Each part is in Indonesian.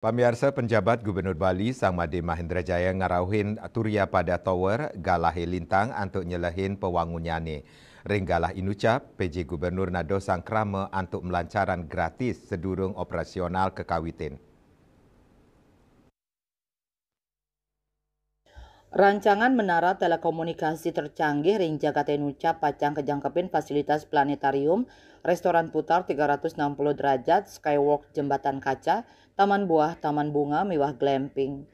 Pemirsa penjabat Gubernur Bali Sang Made Mahendra Jaya ngarauhin turia pada tower Galahe Lintang antuk nyelehin pewangunyane. Ringgalah inucap PJ Gubernur Nado Sang Krama antuk melancaran gratis sedurung operasional kekawitin. Rancangan menara telekomunikasi tercanggih Ring Jakarta Jagatenuca Pacang kejangkepin fasilitas planetarium, restoran putar 360 derajat, skywalk jembatan kaca, taman buah, taman bunga, mewah glamping.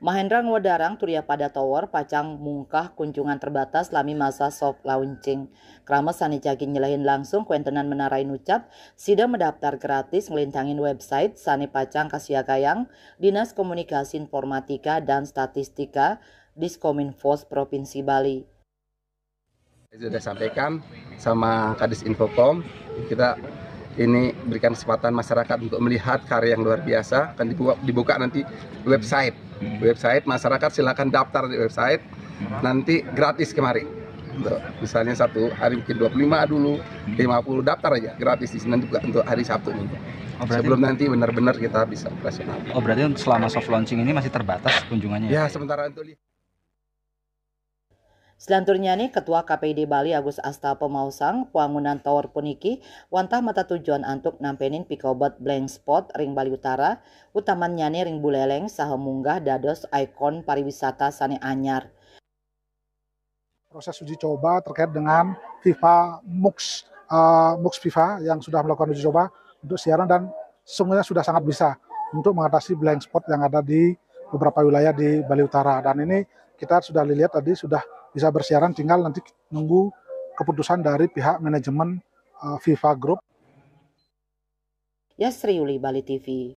Mahendra Ngwadarang turia Pada Tower Pacang mungkah kunjungan terbatas lami masa soft launching. Kramas Sanijagi nyelahin langsung kuentenan menara Inucap, sida mendaftar gratis melintangin website Sani Pacang Kasiagayang, Dinas Komunikasi Informatika dan Statistika, Diskominfos Provinsi Bali. Sudah sampaikan sama Kadis Infocom, kita ini berikan kesempatan masyarakat untuk melihat karya yang luar biasa akan dibuka, dibuka nanti website website masyarakat silakan daftar di website nanti gratis kemari untuk misalnya satu hari mungkin 25 dulu 50 daftar aja gratis di sini juga untuk hari Sabtu ini Oh, berarti... Sebelum nanti benar-benar kita bisa operasional. Oh berarti selama soft launching ini masih terbatas kunjungannya? Ya, ya sementara untuk nih Ketua KPD Bali Agus Asta Pemausang, pembangunan tower puniki, wantah mata tujuan antuk nampenin pikobot blank spot ring Bali Utara, utamanya nih ring Buleleng sahamunggah dados ikon pariwisata sane anyar. Proses uji coba terkait dengan FIFA MUX, uh, MUX FIFA yang sudah melakukan uji coba untuk siaran dan semuanya sudah sangat bisa untuk mengatasi blank spot yang ada di beberapa wilayah di Bali Utara. Dan ini kita sudah lihat tadi sudah bisa bersiaran tinggal nanti nunggu keputusan dari pihak manajemen eh, FIFA Group. Yasri Bali TV.